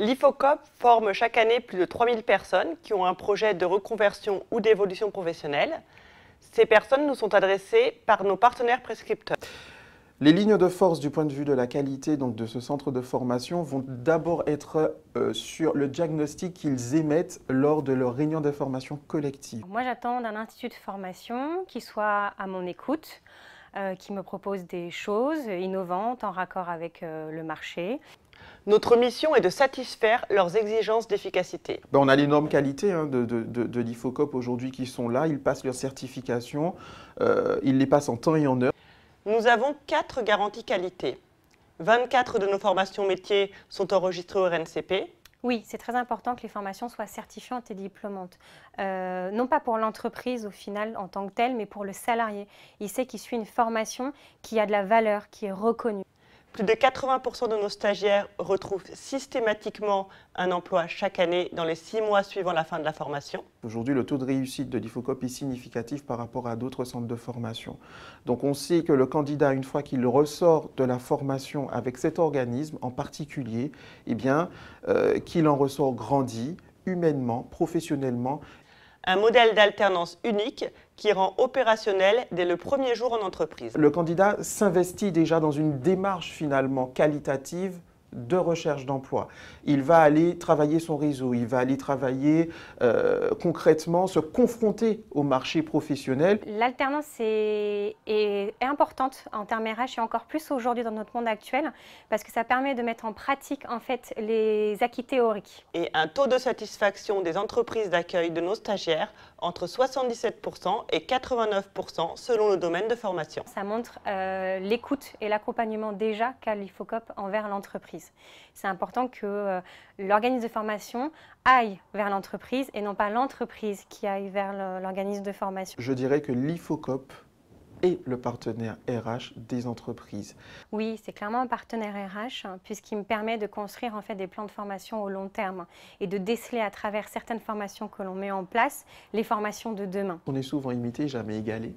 L'IFOCOP forme chaque année plus de 3000 personnes qui ont un projet de reconversion ou d'évolution professionnelle. Ces personnes nous sont adressées par nos partenaires prescripteurs. Les lignes de force du point de vue de la qualité donc de ce centre de formation vont d'abord être euh, sur le diagnostic qu'ils émettent lors de leur réunion de formation collective. Moi j'attends d'un institut de formation qui soit à mon écoute, euh, qui me propose des choses innovantes en raccord avec euh, le marché. Notre mission est de satisfaire leurs exigences d'efficacité. Ben, on a l'énorme qualité hein, de, de, l'IFOCOP aujourd'hui qui sont là. Ils passent leur certification, euh, ils les passent en temps et en heure. Nous avons quatre garanties qualité. 24 de nos formations métiers sont enregistrées au RNCP. Oui, c'est très important que les formations soient certifiantes et diplômantes. Euh, non pas pour l'entreprise au final en tant que telle, mais pour le salarié. Il sait qu'il suit une formation qui a de la valeur, qui est reconnue. Plus de 80% de nos stagiaires retrouvent systématiquement un emploi chaque année dans les six mois suivant la fin de la formation. Aujourd'hui, le taux de réussite de l'IFOCOP est significatif par rapport à d'autres centres de formation. Donc on sait que le candidat, une fois qu'il ressort de la formation avec cet organisme en particulier, eh bien, euh, qu'il en ressort grandi humainement, professionnellement un modèle d'alternance unique qui rend opérationnel dès le premier jour en entreprise. Le candidat s'investit déjà dans une démarche finalement qualitative de recherche d'emploi. Il va aller travailler son réseau, il va aller travailler euh, concrètement, se confronter au marché professionnel. L'alternance est, importante en termes RH et encore plus aujourd'hui dans notre monde actuel parce que ça permet de mettre en pratique en fait les acquis théoriques. Et un taux de satisfaction des entreprises d'accueil de nos stagiaires entre 77% et 89% selon le domaine de formation. Ça montre euh, l'écoute et l'accompagnement déjà qu'a l'IFOCOP envers l'entreprise. C'est important que euh, l'organisme de formation aille vers l'entreprise et non pas l'entreprise qui aille vers l'organisme de formation. Je dirais que l'IFOCOP est le partenaire RH des entreprises. Oui, c'est clairement un partenaire RH hein, puisqu'il me permet de construire en fait des plans de formation au long terme et de déceler à travers certaines formations que l'on met en place les formations de demain. On est souvent imité, jamais égalé.